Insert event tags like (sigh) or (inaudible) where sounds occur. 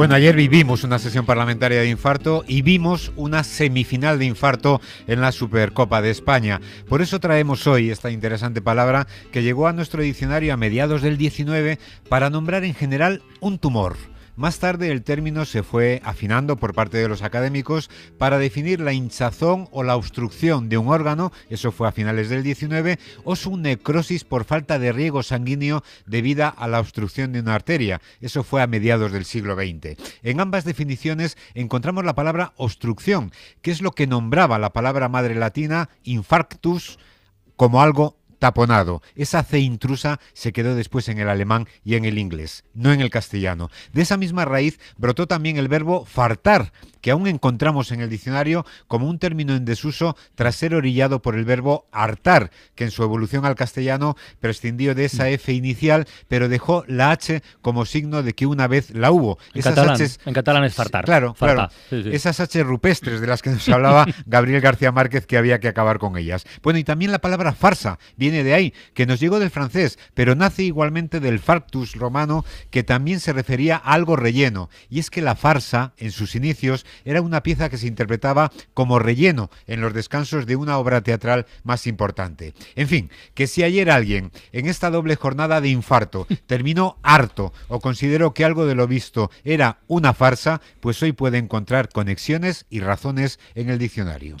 Bueno, ayer vivimos una sesión parlamentaria de infarto y vimos una semifinal de infarto en la Supercopa de España. Por eso traemos hoy esta interesante palabra que llegó a nuestro diccionario a mediados del 19 para nombrar en general un tumor. Más tarde el término se fue afinando por parte de los académicos para definir la hinchazón o la obstrucción de un órgano, eso fue a finales del XIX, o su necrosis por falta de riego sanguíneo debida a la obstrucción de una arteria, eso fue a mediados del siglo XX. En ambas definiciones encontramos la palabra obstrucción, que es lo que nombraba la palabra madre latina infarctus como algo taponado. Esa C intrusa se quedó después en el alemán y en el inglés, no en el castellano. De esa misma raíz brotó también el verbo fartar, que aún encontramos en el diccionario como un término en desuso tras ser orillado por el verbo hartar, que en su evolución al castellano prescindió de esa mm. F inicial, pero dejó la H como signo de que una vez la hubo. En, catalán, en catalán es fartar. Claro, Esas H rupestres de las que nos hablaba (laughs) Gabriel García Márquez que había que acabar con ellas. Bueno, y también la palabra farsa viene de ahí, que nos llegó del francés, pero nace igualmente del fartus romano, que también se refería a algo relleno. Y es que la farsa, en sus inicios, era una pieza que se interpretaba como relleno en los descansos de una obra teatral más importante. En fin, que si ayer alguien en esta doble jornada de infarto (laughs) terminó harto o consideró que algo de lo visto era una farsa, pues hoy puede encontrar conexiones y razones en el diccionario.